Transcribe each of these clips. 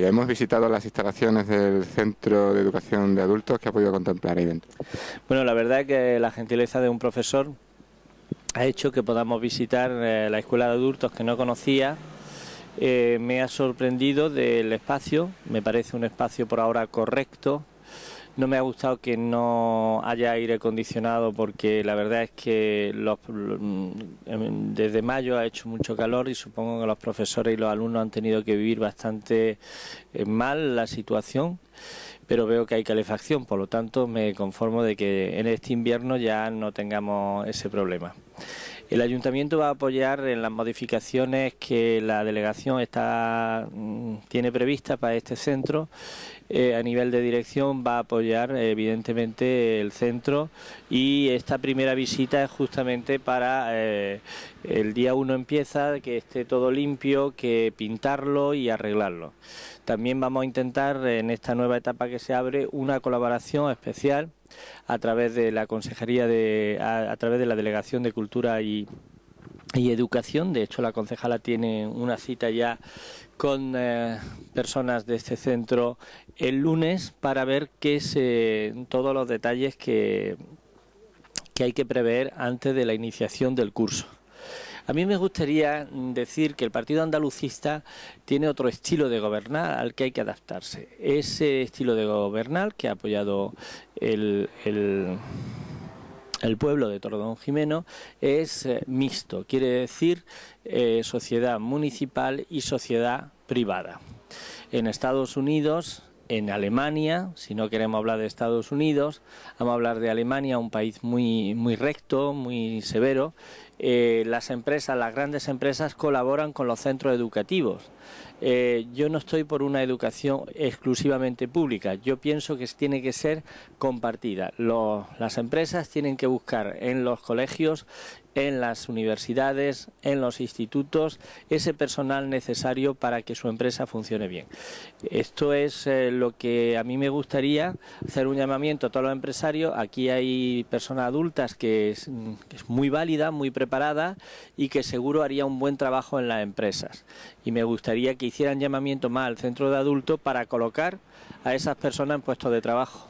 Ya hemos visitado las instalaciones del Centro de Educación de Adultos que ha podido contemplar ahí dentro. Bueno, la verdad es que la gentileza de un profesor ha hecho que podamos visitar eh, la escuela de adultos que no conocía. Eh, me ha sorprendido del espacio, me parece un espacio por ahora correcto, no me ha gustado que no haya aire acondicionado porque la verdad es que los, mm, em, desde mayo ha hecho mucho calor y supongo que los profesores y los alumnos han tenido que vivir bastante eh, mal la situación, pero veo que hay calefacción, por lo tanto me conformo de que en este invierno ya no tengamos ese problema. El ayuntamiento va a apoyar en las modificaciones que la delegación está, mm, tiene previstas para este centro. Eh, a nivel de dirección va a apoyar evidentemente el centro y esta primera visita es justamente para eh, el día uno empieza, que esté todo limpio, que pintarlo y arreglarlo. También vamos a intentar en esta nueva etapa que se abre una colaboración especial a través de la Consejería de, a, través de la Delegación de Cultura y, Educación. De hecho, la concejala tiene una cita ya con eh, personas de este centro el lunes para ver qué todos los detalles que hay que prever antes de la iniciación del curso. A mí me gustaría decir que el Partido Andalucista tiene otro estilo de gobernar al que hay que adaptarse. Ese estilo de gobernar que ha apoyado el, pueblo de Tordón Jimeno es eh, mixto, quiere decir eh, sociedad municipal y sociedad privada. En Estados Unidos, en Alemania, si no queremos hablar de Estados Unidos, vamos a hablar de Alemania, un país muy, muy recto, muy severo, eh, las empresas, las grandes empresas colaboran con los centros educativos. Eh, yo no estoy por una educación exclusivamente pública, yo pienso que tiene que ser compartida. las empresas tienen que buscar en los colegios, en las universidades, en los institutos, ese personal necesario para que su empresa funcione bien. Esto es eh, lo que a mí me gustaría hacer un llamamiento a todos los empresarios. Aquí hay personas adultas que es, muy válida, muy preparada y que seguro haría un buen trabajo en las empresas. Y me gustaría que hicieran llamamiento más al centro de adultos para colocar a esas personas en puestos de trabajo.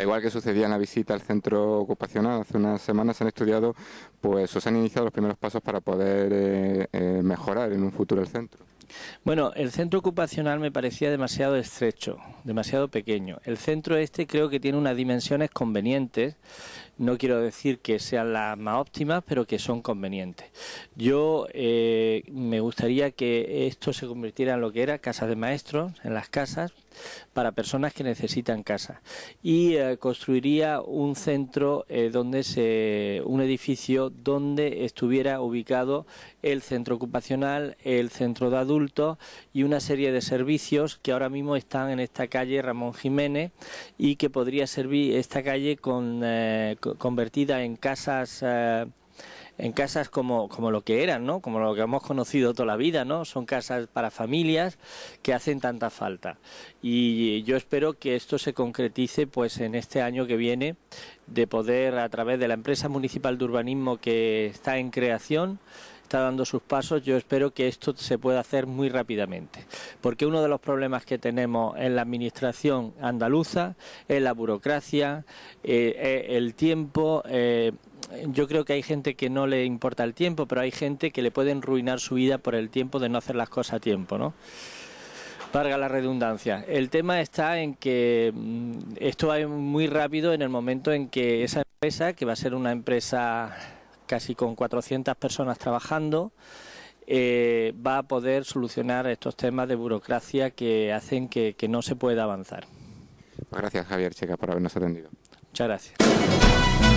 Igual que sucedía en la visita al centro ocupacional hace unas semanas, se han estudiado, pues se han iniciado los primeros pasos para poder eh, eh, mejorar en un futuro el centro. Bueno, el centro ocupacional me parecía demasiado estrecho, demasiado pequeño. El centro este creo que tiene unas dimensiones convenientes no quiero decir que sean las más óptimas, pero que son convenientes. Yo eh, me gustaría que esto se convirtiera en lo que era casas de maestros, en las casas, para personas que necesitan casa. Y eh, construiría un centro eh, donde un edificio donde estuviera ubicado el centro ocupacional, el centro de adultos y una serie de servicios que ahora mismo están en esta calle Ramón Jiménez y que podría servir esta calle con convertida en casas eh, en casas como, como, lo que eran, ¿no? como lo que hemos conocido toda la vida, ¿no? son casas para familias que hacen tanta falta. Y yo espero que esto se concretice pues en este año que viene, de poder a través de la empresa municipal de urbanismo que está en creación, está dando sus pasos, yo espero que esto se pueda hacer muy rápidamente, porque uno de los problemas que tenemos en la administración andaluza es la burocracia, eh, eh, el tiempo. Eh, yo creo que hay gente que no le importa el tiempo, pero hay gente que le puede ruinar su vida por el tiempo de no hacer las cosas a tiempo, ¿no? Varga la redundancia. El tema está en que mm, esto va muy rápido en el momento en que esa empresa, que va a ser una empresa casi con 400 personas trabajando, eh, va a poder solucionar estos temas de burocracia que hacen que, que no se pueda avanzar. Gracias Javier Checa por habernos atendido. Muchas gracias.